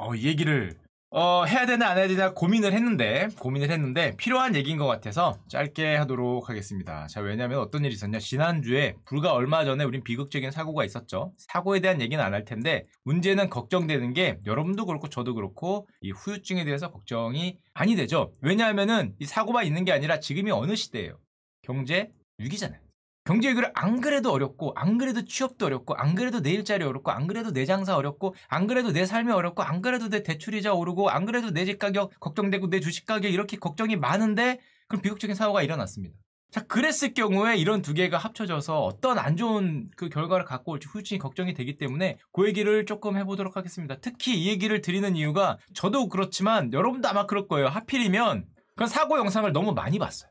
어, 얘기를 어, 해야 되나 안 해야 되나 고민을 했는데 고민을 했는데 필요한 얘기인 것 같아서 짧게 하도록 하겠습니다. 자 왜냐하면 어떤 일이 있었냐 지난주에 불과 얼마 전에 우린 비극적인 사고가 있었죠. 사고에 대한 얘기는 안 할 텐데 문제는 걱정되는 게 여러분도 그렇고 저도 그렇고 이 후유증에 대해서 걱정이 아니 되죠. 왜냐하면이 사고만 있는 게 아니라 지금이 어느 시대예요. 경제 위기잖아요. 경제 위기를 안 그래도 어렵고 안 그래도 취업도 어렵고 안 그래도 내 일자리 어렵고 안 그래도 내 장사 어렵고 안 그래도 내 삶이 어렵고 안 그래도 내 대출이자 오르고 안 그래도 내 집 가격 걱정되고 내 주식 가격 이렇게 걱정이 많은데 그럼 비극적인 사고가 일어났습니다. 자, 그랬을 경우에 이런 두 개가 합쳐져서 어떤 안 좋은 그 결과를 갖고 올지 후유증이 걱정이 되기 때문에 그 얘기를 조금 해보도록 하겠습니다. 특히 이 얘기를 드리는 이유가 저도 그렇지만 여러분도 아마 그럴 거예요. 하필이면 그런 사고 영상을 너무 많이 봤어요.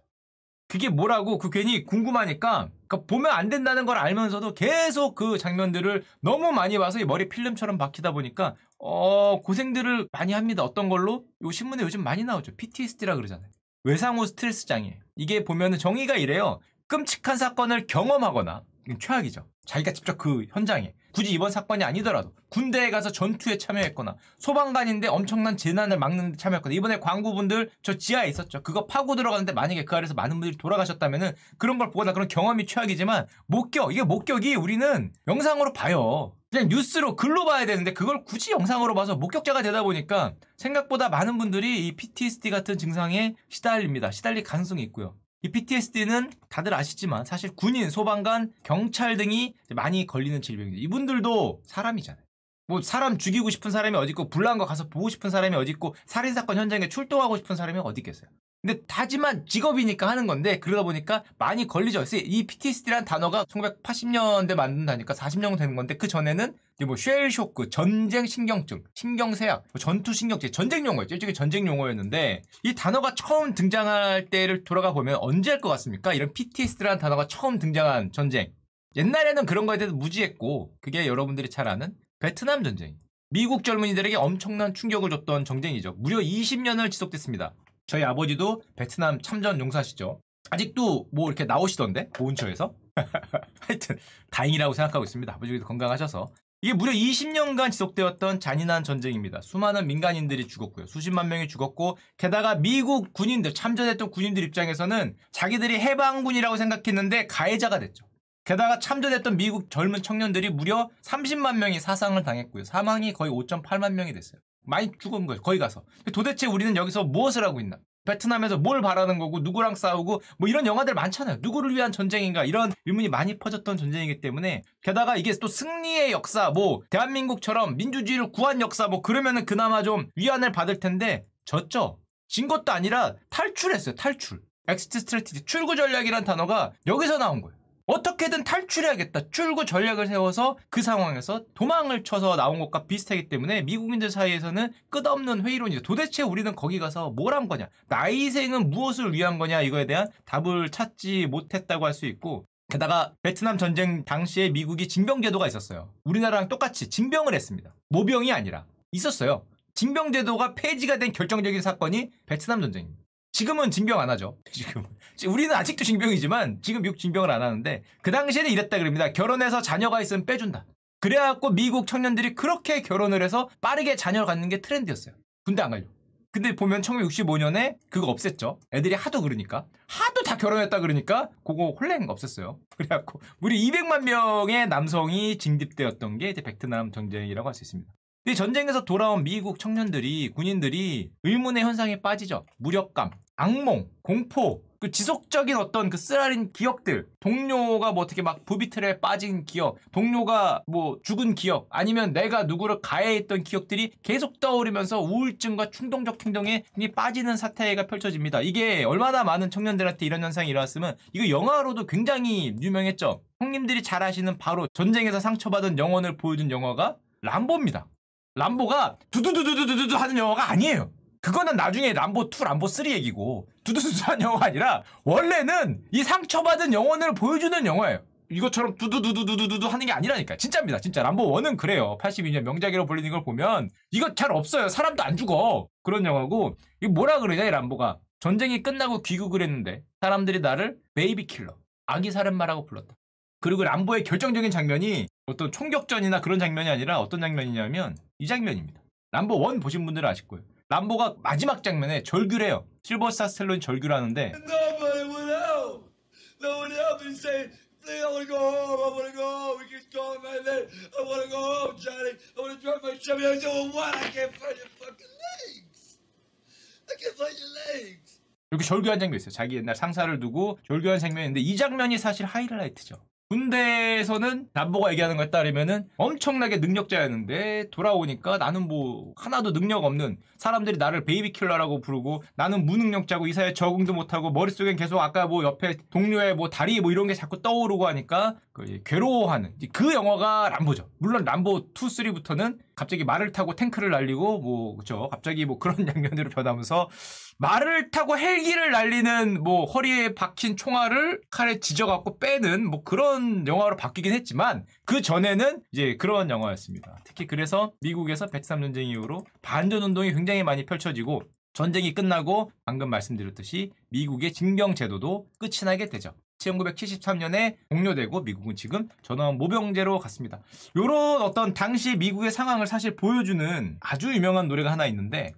그게 뭐라고 그 괜히 궁금하니까 그러니까 보면 안 된다는 걸 알면서도 계속 그 장면들을 너무 많이 봐서 이 머리 필름처럼 박히다 보니까 어 고생들을 많이 합니다. 어떤 걸로? 요 신문에 요즘 많이 나오죠. PTSD라 그러잖아요. 외상후 스트레스 장애. 이게 보면은 정의가 이래요. 끔찍한 사건을 경험하거나 음, 최악이죠. 자기가 직접 그 현장에 굳이 이번 사건이 아니더라도 군대에 가서 전투에 참여했거나 소방관인데 엄청난 재난을 막는 데 참여했거나 이번에 광고분들 저 지하에 있었죠. 그거 파고 들어가는데 만약에 그 아래서 많은 분들이 돌아가셨다면은 그런 걸 보거나 그런 경험이 최악이지만 목격 이게 목격이 우리는 영상으로 봐요. 그냥 뉴스로 글로 봐야 되는데 그걸 굳이 영상으로 봐서 목격자가 되다 보니까 생각보다 많은 분들이 이 PTSD 같은 증상에 시달립니다. 시달릴 가능성이 있고요. 이 PTSD는 다들 아시지만 사실 군인, 소방관, 경찰 등이 많이 걸리는 질병이죠. 이분들도 사람이잖아요. 뭐 사람 죽이고 싶은 사람이 어디 있고 불난 거 가서 보고 싶은 사람이 어디 있고 살인 사건 현장에 출동하고 싶은 사람이 어디 있겠어요. 근데 하지만 직업이니까 하는 건데 그러다 보니까 많이 걸리죠. 이 PTSD라는 단어가 1980년대 만든다니까 40년 되는 건데 그 전에는 뭐쉘 쇼크, 전쟁 신경증, 신경쇠약, 뭐 전투 신경증, 전쟁 용어였죠. 일종의 전쟁 용어였는데 이 단어가 처음 등장할 때를 돌아가 보면 언제 일것 같습니까? 이런 PTSD라는 단어가 처음 등장한 전쟁. 옛날에는 그런 거에 대해서 무지했고 그게 여러분들이 잘 아는 베트남 전쟁. 미국 젊은이들에게 엄청난 충격을 줬던 전쟁이죠. 무려 20년을 지속됐습니다. 저희 아버지도 베트남 참전 용사시죠. 아직도 뭐 이렇게 나오시던데 보훈처에서 그 하여튼 다행이라고 생각하고 있습니다. 아버지도 건강하셔서 이게 무려 20년간 지속되었던 잔인한 전쟁입니다. 수많은 민간인들이 죽었고요. 수십만 명이 죽었고 게다가 미국 군인들 참전했던 군인들 입장에서는 자기들이 해방군이라고 생각했는데 가해자가 됐죠. 게다가 참전했던 미국 젊은 청년들이 무려 30만 명이 사상을 당했고요. 사망이 거의 5.8만 명이 됐어요. 많이 죽은 거예요. 거기 가서. 도대체 우리는 여기서 무엇을 하고 있나? 베트남에서 뭘 바라는 거고 누구랑 싸우고 뭐 이런 영화들 많잖아요. 누구를 위한 전쟁인가 이런 의문이 많이 퍼졌던 전쟁이기 때문에 게다가 이게 또 승리의 역사 뭐 대한민국처럼 민주주의를 구한 역사 뭐 그러면은 그나마 좀 위안을 받을 텐데 졌죠. 진 것도 아니라 탈출했어요. 탈출. 엑시트 스트레티지 출구 전략이란 단어가 여기서 나온 거예요. 어떻게든 탈출해야겠다. 출구 전략을 세워서 그 상황에서 도망을 쳐서 나온 것과 비슷하기 때문에 미국인들 사이에서는 끝없는 회의론이죠. 도대체 우리는 거기 가서 뭘 한 거냐? 나의 생은 무엇을 위한 거냐? 이거에 대한 답을 찾지 못했다고 할 수 있고 게다가 베트남 전쟁 당시에 미국이 징병제도가 있었어요. 우리나라랑 똑같이 징병을 했습니다. 모병이 아니라 있었어요. 징병제도가 폐지가 된 결정적인 사건이 베트남 전쟁입니다. 지금은 징병 안 하죠. 지금 우리는 아직도 징병이지만 지금 미국 징병을 안 하는데 그 당시에는 이랬다 그럽니다. 결혼해서 자녀가 있으면 빼준다. 그래갖고 미국 청년들이 그렇게 결혼을 해서 빠르게 자녀를 갖는 게 트렌드였어요. 군대 안 가려고. 근데 보면 1965년에 그거 없앴죠. 애들이 하도 그러니까. 하도 다 결혼했다 그러니까 그거 홀랭 없앴어요. 그래갖고 우리 200만 명의 남성이 징집되었던 게 이제 베트남 전쟁이라고 할 수 있습니다. 이 전쟁에서 돌아온 미국 청년들이 군인들이 의문의 현상에 빠지죠. 무력감, 악몽, 공포, 그 지속적인 어떤 그 쓰라린 기억들 동료가 뭐 어떻게 막 부비틀에 빠진 기억 동료가 뭐 죽은 기억 아니면 내가 누구를 가해했던 기억들이 계속 떠오르면서 우울증과 충동적 행동에 빠지는 사태가 펼쳐집니다 이게 얼마나 많은 청년들한테 이런 현상이 일어났으면 이거 영화로도 굉장히 유명했죠 형님들이 잘 아시는 바로 전쟁에서 상처받은 영혼을 보여준 영화가 람보입니다 람보가 두두두두두두두 하는 영화가 아니에요. 그거는 나중에 람보 2, 람보 3 얘기고 두두두두 하는 영화가 아니라 원래는 이 상처받은 영혼을 보여주는 영화예요. 이것처럼 두두두두두두두 하는 게 아니라니까 진짜입니다 진짜 람보 1은 그래요 82년 명작이라고 불리는 걸 보면 이거 잘 없어요 사람도 안 죽어 그런 영화고 이거 뭐라 그러냐 이 람보가 전쟁이 끝나고 귀국을 했는데 사람들이 나를 베이비 킬러 아기 살인마라고 불렀다 그리고 람보의 결정적인 장면이 어떤 총격전이나 그런 장면이 아니라 어떤 장면이냐면 이 장면입니다. 람보 1 보신 분들은 아실 거예요. 람보가 마지막 장면에 절규래요 실버스타 스텔론 절규를 하는데 이렇게 절규한 장면이 있어요. 자기 옛날 상사를 두고 절규한 장면인데 이 장면이 사실 하이라이트죠. 군대에서는 남보가 얘기하는 거에 따르면은 엄청나게 능력자였는데 돌아오니까 나는 뭐 하나도 능력 없는 사람들이 나를 베이비 킬러라고 부르고 나는 무능력자고 이 사회에 적응도 못하고 머릿속엔 계속 아까 뭐 옆에 동료의 뭐 다리 뭐 이런 게 자꾸 떠오르고 하니까 그 괴로워하는 그 영화가 람보죠. 물론 람보 2, 3부터는 갑자기 말을 타고 탱크를 날리고 뭐 그죠 갑자기 뭐 그런 양면으로 변하면서 말을 타고 헬기를 날리는 뭐 허리에 박힌 총알을 칼에 지져갖고 빼는 뭐 그런 영화로 바뀌긴 했지만 그 전에는 이제 그런 영화였습니다. 특히 그래서 미국에서 베트남 전쟁 이후로 반전 운동이 굉장히 많이 펼쳐지고 전쟁이 끝나고 방금 말씀드렸듯이 미국의 징병 제도도 끝이 나게 되죠. 1973년에 종료되고 미국은 지금 전원 모병제로 갔습니다. 요런 어떤 당시 미국의 상황을 사실 보여주는 아주 유명한 노래가 하나 있는데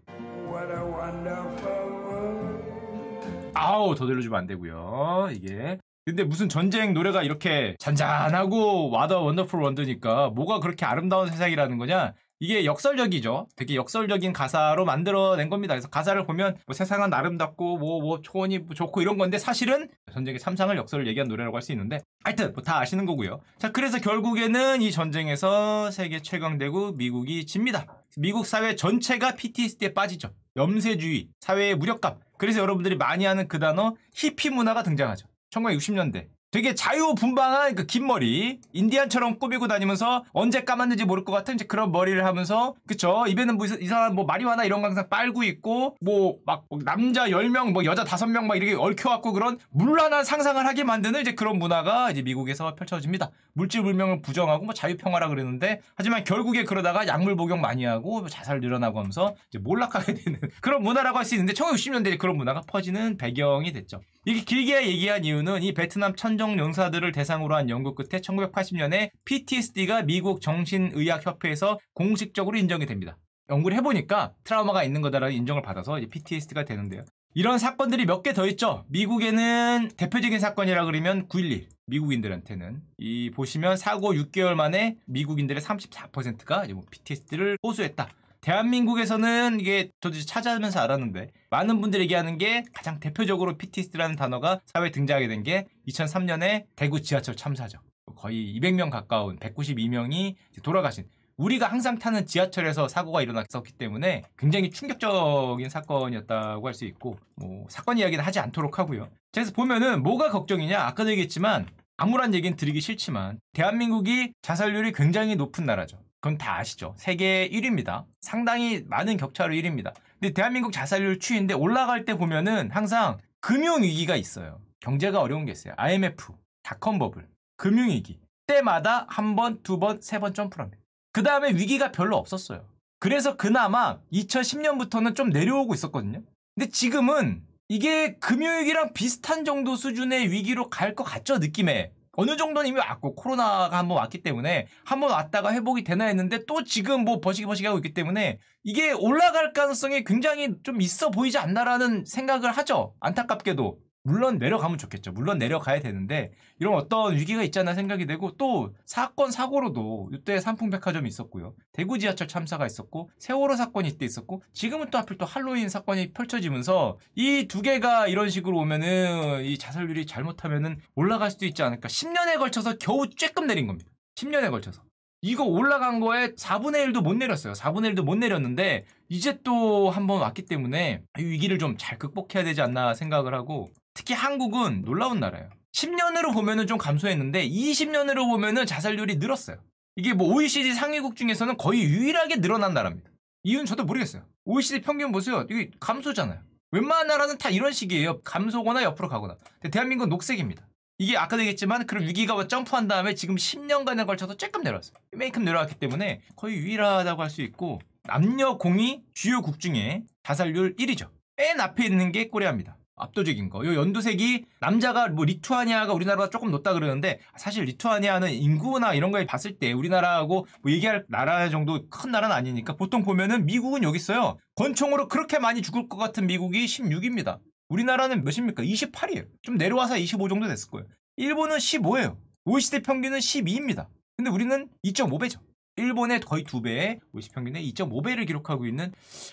아우 더 들려주면 안 되고요. 이게 근데 무슨 전쟁 노래가 이렇게 잔잔하고 와더 원더풀 원더니까 뭐가 그렇게 아름다운 세상이라는 거냐 이게 역설적이죠. 되게 역설적인 가사로 만들어낸 겁니다. 그래서 가사를 보면 뭐 세상은 아름답고 뭐뭐 뭐 초원이 좋고 이런 건데 사실은 전쟁의 삼상을 역설을 얘기한 노래라고 할 수 있는데 하여튼 뭐다 아시는 거고요. 자 그래서 결국에는 이 전쟁에서 세계 최강대국 미국이 집니다. 미국 사회 전체가 PTSD에 빠지죠. 염세주의, 사회의 무력감. 그래서 여러분들이 많이 하는그 단어 히피 문화가 등장하죠. 1960년대 되게 자유분방한 그 긴 머리 인디안처럼 꾸미고 다니면서 언제 까만는지 모를 것 같은 그런 머리를 하면서 그쵸 입에는 뭐 이상한 뭐 마리화나 이런 거 항상 빨고 있고 뭐 막 남자 10명 뭐 여자 5명 막 이렇게 얽혀갖고 그런 물란한 상상을 하게 만드는 이제 그런 문화가 이제 미국에서 펼쳐집니다 물질불명을 부정하고 뭐 자유평화라 그랬는데 하지만 결국에 그러다가 약물 복용 많이 하고 뭐 자살 늘어나고 하면서 이제 몰락하게 되는 그런 문화라고 할 수 있는데 1960년대에 그런 문화가 퍼지는 배경이 됐죠 이게 길게 얘기한 이유는 이 베트남 천정 용사들을 대상으로 한 연구 끝에 1980년에 PTSD가 미국 정신의학협회에서 공식적으로 인정이 됩니다. 연구를 해보니까 트라우마가 있는 거다라는 인정을 받아서 이제 PTSD가 되는데요. 이런 사건들이 몇 개 더 있죠. 미국에는 대표적인 사건이라 그러면 911. 미국인들한테는 이 보시면 사고 6개월 만에 미국인들의 34%가 뭐 PTSD를 호소했다. 대한민국에서는 이게 저도 찾아하면서 알았는데 많은 분들이 얘기하는 게 가장 대표적으로 PTSD라는 단어가 사회에 등장하게 된 게 2003년에 대구 지하철 참사죠. 거의 200명 가까운 192명이 돌아가신 우리가 항상 타는 지하철에서 사고가 일어났었기 때문에 굉장히 충격적인 사건이었다고 할 수 있고 뭐 사건 이야기는 하지 않도록 하고요. 그래서 보면은 뭐가 걱정이냐 아까도 얘기했지만 아무런 얘기는 드리기 싫지만 대한민국이 자살률이 굉장히 높은 나라죠. 그건 다 아시죠. 세계 1위입니다. 상당히 많은 격차로 1위입니다. 근데 대한민국 자살률 추위인데 올라갈 때 보면은 항상 금융위기가 있어요. 경제가 어려운 게 있어요. IMF, 닷컴버블, 금융위기. 때마다 한 번, 두 번, 세 번 점프를 합니다. 그 다음에 위기가 별로 없었어요. 그래서 그나마 2010년부터는 좀 내려오고 있었거든요. 근데 지금은 이게 금융위기랑 비슷한 정도 수준의 위기로 갈 것 같죠, 느낌에. 어느 정도는 이미 왔고 코로나가 한번 왔기 때문에 한번 왔다가 회복이 되나 했는데 또 지금 뭐 버시기 버시기 하고 있기 때문에 이게 올라갈 가능성이 굉장히 좀 있어 보이지 않나라는 생각을 하죠. 안타깝게도. 물론 내려가면 좋겠죠. 물론 내려가야 되는데 이런 어떤 위기가 있잖아 생각이 되고 또 사건 사고로도 이때 삼풍백화점이 있었고요. 대구 지하철 참사가 있었고 세월호 사건이 이때 있었고 지금은 또 하필 또 할로윈 사건이 펼쳐지면서 이 두 개가 이런 식으로 오면은 이 자살률이 잘못하면은 올라갈 수도 있지 않을까. 10년에 걸쳐서 겨우 쬐끔 내린 겁니다. 10년에 걸쳐서. 이거 올라간 거에 4분의 1도 못 내렸어요. 4분의 1도 못 내렸는데 이제 또 한번 왔기 때문에 위기를 좀 잘 극복해야 되지 않나 생각을 하고 특히 한국은 놀라운 나라예요. 10년으로 보면은 좀 감소했는데 20년으로 보면은 자살률이 늘었어요. 이게 뭐 OECD 상위국 중에서는 거의 유일하게 늘어난 나라입니다. 이유는 저도 모르겠어요. OECD 평균 보세요. 이게 감소잖아요. 웬만한 나라는 다 이런 식이에요. 감소거나 옆으로 가거나. 대한민국은 녹색입니다. 이게 아까도 얘기했지만 그런 위기가 점프한 다음에 지금 10년간에 걸쳐서 조금 내려왔어요. 이만큼 내려왔기 때문에 거의 유일하다고 할 수 있고 남녀 공이 주요국 중에 자살률 1위죠. 맨 앞에 있는 게 코리아입니다. 압도적인 거. 요 연두색이 남자가 뭐 리투아니아가 우리나라보다 조금 높다 그러는데 사실 리투아니아는 인구나 이런 거에 봤을 때 우리나라하고 뭐 얘기할 나라 정도 큰 나라는 아니니까 보통 보면은 미국은 여기 있어요. 권총으로 그렇게 많이 죽을 것 같은 미국이 16입니다. 우리나라는 몇입니까? 28이에요. 좀 내려와서 25 정도 됐을 거예요. 일본은 15예요. OECD 평균은 12입니다. 근데 우리는 2.5배죠. 일본의 거의 2배, OECD 평균의 2.5배를 기록하고 있는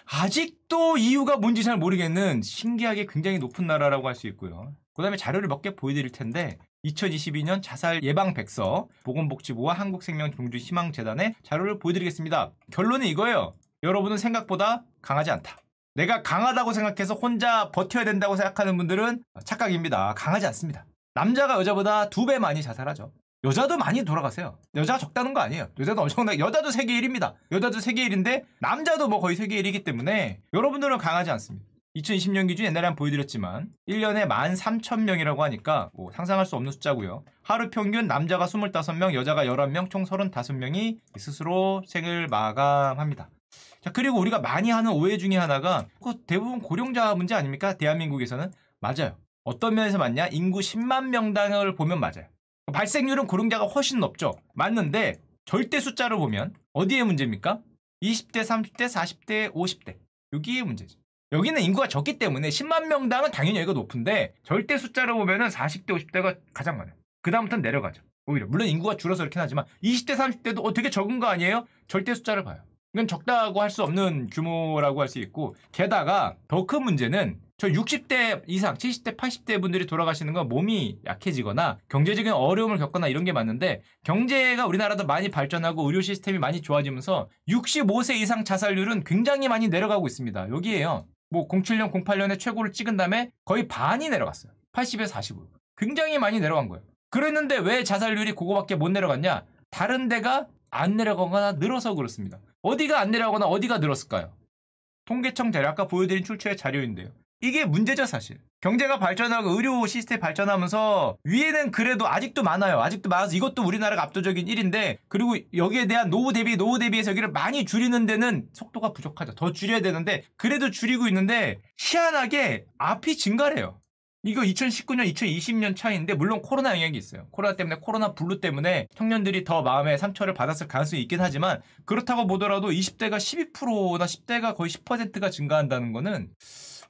아직도 이유가 뭔지 잘 모르겠는 신기하게 굉장히 높은 나라라고 할 수 있고요. 그 다음에 자료를 몇 개 보여드릴 텐데 2022년 자살 예방 백서 보건복지부와 한국생명종주희망재단의 자료를 보여드리겠습니다. 결론은 이거예요. 여러분은 생각보다 강하지 않다. 내가 강하다고 생각해서 혼자 버텨야 된다고 생각하는 분들은 착각입니다. 강하지 않습니다. 남자가 여자보다 두 배 많이 자살하죠. 여자도 많이 돌아가세요. 여자 가 적다는 거 아니에요. 여자도 엄청나게 여자도 세계 1위입니다. 여자도 세계 1위인데 남자도 뭐 거의 세계 1위이기 때문에 여러분들은 강하지 않습니다. 2020년 기준 옛날에 한 보여드렸지만 1년에 13,000명이라고 하니까 뭐 상상할 수 없는 숫자고요. 하루 평균 남자가 25명, 여자가 11명, 총 35명이 스스로 생을 마감합니다. 자 그리고 우리가 많이 하는 오해 중에 하나가 그 대부분 고령자 문제 아닙니까? 대한민국에서는 맞아요. 어떤 면에서 맞냐? 인구 10만 명당을 보면 맞아요. 발생률은 고령자가 훨씬 높죠. 맞는데 절대 숫자로 보면 어디에 문제입니까? 20대, 30대, 40대, 50대. 여기에 문제죠. 여기는 인구가 적기 때문에 10만 명당은 당연히 여기가 높은데 절대 숫자로 보면 40대, 50대가 가장 많아요. 그다음부터는 내려가죠. 오히려 물론 인구가 줄어서 그렇긴 하지만 20대, 30대도 어 되게 적은 거 아니에요? 절대 숫자를 봐요. 이건 적다고 할 수 없는 규모라고 할 수 있고 게다가 더 큰 문제는 저 60대 이상, 70대, 80대 분들이 돌아가시는 건 몸이 약해지거나 경제적인 어려움을 겪거나 이런 게 맞는데 경제가 우리나라도 많이 발전하고 의료 시스템이 많이 좋아지면서 65세 이상 자살률은 굉장히 많이 내려가고 있습니다. 여기에요. 뭐 07년, 08년에 최고를 찍은 다음에 거의 반이 내려갔어요. 80에서 40으로. 굉장히 많이 내려간 거예요. 그랬는데 왜 자살률이 그거밖에 못 내려갔냐? 다른 데가 안 내려가거나 늘어서 그렇습니다. 어디가 안 내려가거나 어디가 늘었을까요? 통계청 대략 아 보여드린 출처의 자료인데요. 이게 문제죠, 사실. 경제가 발전하고 의료 시스템 발전하면서 위에는 그래도 아직도 많아요. 아직도 많아서 이것도 우리나라가 압도적인 1인데 그리고 여기에 대한 노후 대비, 노후 대비해서 여기를 많이 줄이는 데는 속도가 부족하죠. 더 줄여야 되는데 그래도 줄이고 있는데 희한하게 앞이 증가래요. 이거 2019년, 2020년 차이인데 물론 코로나 영향이 있어요. 코로나 때문에 코로나 블루 때문에 청년들이 더 마음의 상처를 받았을 가능성이 있긴 하지만 그렇다고 보더라도 20대가 12%나 10대가 거의 10%가 증가한다는 거는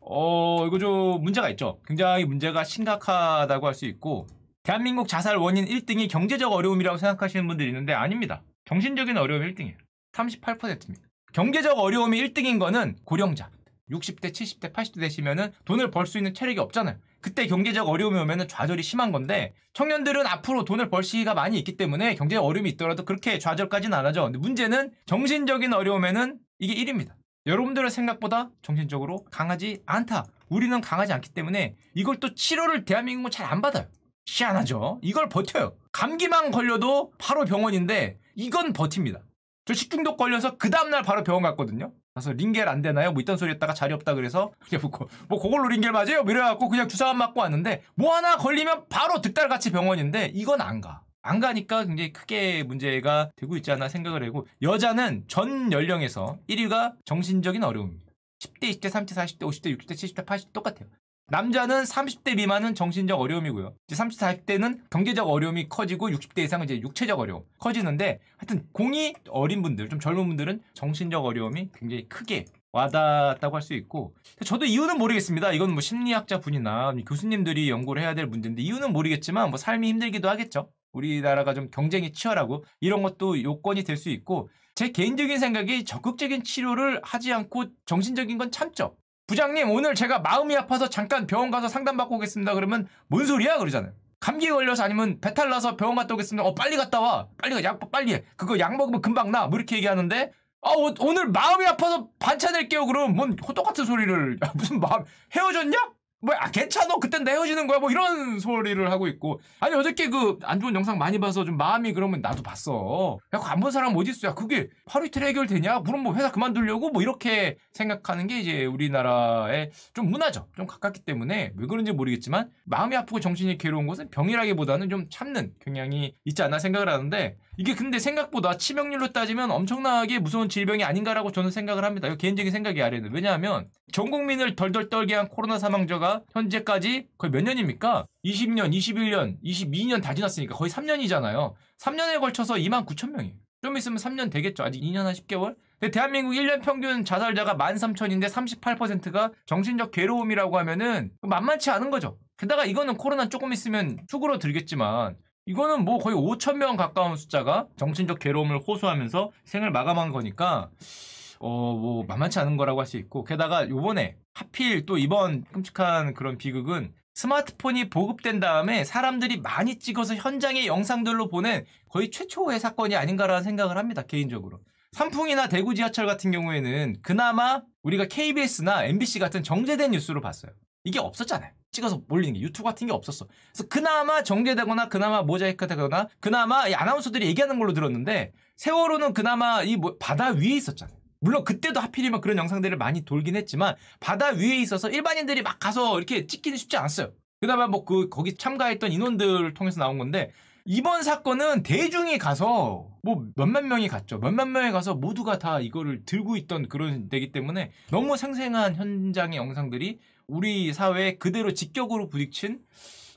어, 이거 좀 문제가 있죠. 굉장히 문제가 심각하다고 할 수 있고, 대한민국 자살 원인 1등이 경제적 어려움이라고 생각하시는 분들이 있는데 아닙니다. 정신적인 어려움이 1등이에요. 38%입니다. 경제적 어려움이 1등인 거는 고령자. 60대, 70대, 80대 되시면은 돈을 벌 수 있는 체력이 없잖아요. 그때 경제적 어려움이 오면은 좌절이 심한 건데 청년들은 앞으로 돈을 벌 시기가 많이 있기 때문에 경제적 어려움이 있더라도 그렇게 좌절까지는 안 하죠. 근데 문제는 정신적인 어려움에는 이게 1입니다 여러분들은 생각보다 정신적으로 강하지 않다. 우리는 강하지 않기 때문에 이걸 또 치료를 대한민국은 잘 안 받아요. 시안하죠 이걸 버텨요. 감기만 걸려도 바로 병원인데 이건 버팁니다. 저 식중독 걸려서 그 다음날 바로 병원 갔거든요. 그래서 링겔 안 되나요? 뭐 이딴 소리 했다가 자리 없다 그래서 그냥 뭐, 뭐 그걸로 링겔 맞아요? 뭐 이래갖고 그냥 주사만 맞고 왔는데 뭐 하나 걸리면 바로 득달같이 병원인데 이건 안 가. 안 가니까 굉장히 크게 문제가 되고 있지 않나 생각을 하고 여자는 전 연령에서 1위가 정신적인 어려움입니다. 10대, 20대, 30대, 40대, 50대, 60대, 70대, 80대 똑같아요. 남자는 30대 미만은 정신적 어려움이고요. 이제 30, 40대는 경제적 어려움이 커지고 60대 이상은 이제 육체적 어려움 커지는데 하여튼 공이 어린 분들, 좀 젊은 분들은 정신적 어려움이 굉장히 크게 와닿았다고 할 수 있고 저도 이유는 모르겠습니다. 이건 뭐 심리학자 분이나 교수님들이 연구를 해야 될 문제인데 이유는 모르겠지만 뭐 삶이 힘들기도 하겠죠. 우리나라가 좀 경쟁이 치열하고 이런 것도 요건이 될 수 있고 제 개인적인 생각이 적극적인 치료를 하지 않고 정신적인 건 참죠. 부장님 오늘 제가 마음이 아파서 잠깐 병원 가서 상담받고 오겠습니다. 그러면 뭔 소리야 그러잖아요. 감기 걸려서 아니면 배탈 나서 병원 갔다 오겠습니다. 어 빨리 갔다 와. 빨리 가. 약 빨리 해. 그거 약 먹으면 금방 나. 뭐 이렇게 얘기하는데 아 오, 늘 마음이 아파서 반찬을 깨요 그럼 뭔 똑같은 소리를 무슨 마음 헤어졌냐? 뭐야 아, 괜찮어 그땐 헤어지는 거야 뭐 이런 소리를 하고 있고 아니 어저께 그 안 좋은 영상 많이 봐서 좀 마음이 그러면 나도 봤어 야안 본 사람 어디있어야 그게 하루 이틀 해결되냐 물론 뭐 회사 그만두려고 뭐 이렇게 생각하는 게 이제 우리나라의 좀 문화죠 좀 가깝기 때문에 왜 그런지 모르겠지만 마음이 아프고 정신이 괴로운 것은 병이라기보다는 좀 참는 경향이 있지 않나 생각을 하는데 이게 근데 생각보다 치명률로 따지면 엄청나게 무서운 질병이 아닌가라고 저는 생각을 합니다. 이 개인적인 생각이 아래는 왜냐하면 전 국민을 덜덜 떨게 한 코로나 사망자가 현재까지 거의 몇 년입니까? 20년, 21년, 22년 다 지났으니까 거의 3년이잖아요. 3년에 걸쳐서 2만 9천 명이에요. 좀 있으면 3년 되겠죠. 아직 2년한 10개월? 근데 대한민국 1년 평균 자살자가 13,000인데 38%가 정신적 괴로움이라고 하면은 만만치 않은 거죠. 게다가 이거는 코로나 조금 있으면 숙으로 들겠지만 이거는 뭐 거의 5천 명 가까운 숫자가 정신적 괴로움을 호소하면서 생을 마감한 거니까 어 뭐 만만치 않은 거라고 할 수 있고 게다가 요번에 하필 또 이번 끔찍한 그런 비극은 스마트폰이 보급된 다음에 사람들이 많이 찍어서 현장의 영상들로 보낸 거의 최초의 사건이 아닌가라는 생각을 합니다 개인적으로 삼풍이나 대구 지하철 같은 경우에는 그나마 우리가 KBS나 MBC 같은 정제된 뉴스로 봤어요 이게 없었잖아요. 찍어서 올리는 게 유튜브 같은 게 없었어. 그래서 그나마 정제되거나 그나마 모자이크 되거나 그나마 이 아나운서들이 얘기하는 걸로 들었는데 세월호는 그나마 이뭐 바다 위에 있었잖아요. 물론 그때도 하필이면 그런 영상들을 많이 돌긴 했지만 바다 위에 있어서 일반인들이 막 가서 이렇게 찍기는 쉽지 않았어요. 그나마 뭐그 거기 참가했던 인원들을 통해서 나온 건데 이번 사건은 대중이 가서 뭐 몇만 명이 갔죠. 몇만 명이 가서 모두가 다 이거를 들고 있던 그런 데기 때문에 너무 생생한 현장의 영상들이 우리 사회에 그대로 직격으로 부딪힌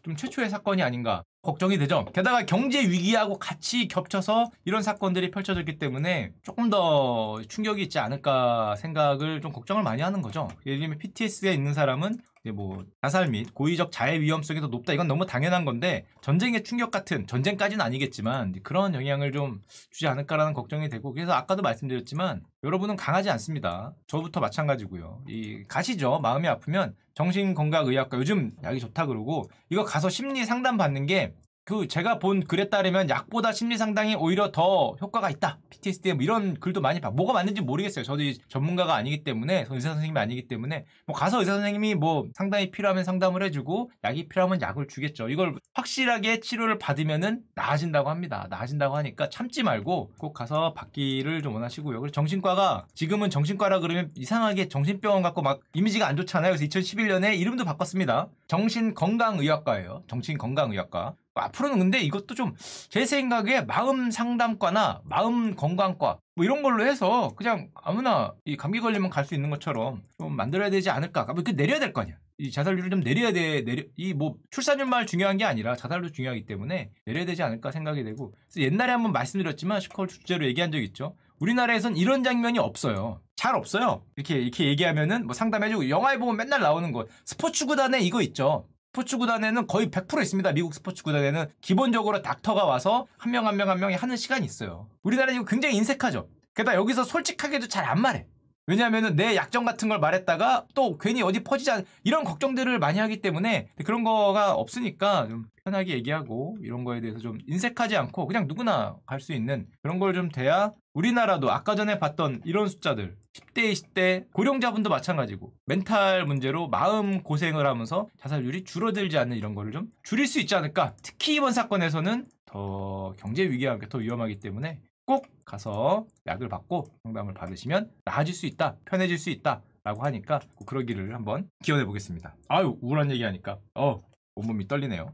좀 최초의 사건이 아닌가 걱정이 되죠. 게다가 경제 위기하고 같이 겹쳐서 이런 사건들이 펼쳐졌기 때문에 조금 더 충격이 있지 않을까 생각을 좀 걱정을 많이 하는 거죠. 예를 들면 PTSD가 있는 사람은 뭐 자살 및 고의적 자해 위험성이 더 높다 이건 너무 당연한 건데 전쟁의 충격 같은 전쟁까지는 아니겠지만 그런 영향을 좀 주지 않을까라는 걱정이 되고 그래서 아까도 말씀드렸지만 여러분은 강하지 않습니다. 저부터 마찬가지고요. 이 가시죠. 마음이 아프면 정신건강의학과 요즘 약이 좋다 그러고 이거 가서 심리 상담 받는 게그 제가 본 글에 따르면 약보다 심리 상당이 오히려 더 효과가 있다. PTSD 뭐 이런 글도 많이 봐. 뭐가 맞는지 모르겠어요. 저도 전문가가 아니기 때문에 의사 선생님이 아니기 때문에 뭐 가서 의사 선생님이 뭐 상담이 필요하면 상담을 해주고 약이 필요하면 약을 주겠죠. 이걸 확실하게 치료를 받으면은 나아진다고 합니다. 나아진다고 하니까 참지 말고 꼭 가서 받기를 좀 원하시고요. 그리고 정신과가 지금은 정신과라 그러면 이상하게 정신병원 갖고 막 이미지가 안 좋잖아요. 그래서 2011년에 이름도 바꿨습니다. 정신건강의학과예요. 정신건강의학과. 뭐 앞으로는 근데 이것도 좀 제 생각에 마음 상담과나 마음 건강과 뭐 이런 걸로 해서 그냥 아무나 이 감기 걸리면 갈 수 있는 것처럼 좀 만들어야 되지 않을까. 그러니까 그 내려야 될 거 아니야. 이 자살률을 좀 내려야 돼. 내려 이 뭐 출산율만 중요한 게 아니라 자살도 중요하기 때문에 내려야 되지 않을까 생각이 되고. 그래서 옛날에 한번 말씀드렸지만 슈컬 주제로 얘기한 적 있죠. 우리나라에선 이런 장면이 없어요. 잘 없어요. 이렇게 이렇게 얘기하면은 뭐 상담해주고 영화에 보면 맨날 나오는 거 스포츠 구단에 이거 있죠. 스포츠 구단에는 거의 100% 있습니다. 미국 스포츠 구단에는 기본적으로 닥터가 와서 한 명 한 명 한 명이 하는 시간이 있어요. 우리나라 지금 굉장히 인색하죠. 게다가 여기서 솔직하게도 잘 안 말해. 왜냐하면 내 약점 같은 걸 말했다가 또 괜히 어디 퍼지지 않 이런 걱정들을 많이 하기 때문에 그런 거가 없으니까 좀 편하게 얘기하고 이런 거에 대해서 좀 인색하지 않고 그냥 누구나 갈 수 있는 그런 걸 좀 돼야 우리나라도 아까 전에 봤던 이런 숫자들 10대, 20대 고령자분도 마찬가지고 멘탈 문제로 마음 고생을 하면서 자살률이 줄어들지 않는 이런 거를 좀 줄일 수 있지 않을까 특히 이번 사건에서는 더 경제 위기와 함께 더 위험하기 때문에 꼭 가서 약을 받고 상담을 받으시면 나아질 수 있다 편해질 수 있다 라고 하니까 그러기를 한번 기원해 보겠습니다 아유 우울한 얘기하니까 어 온몸이 떨리네요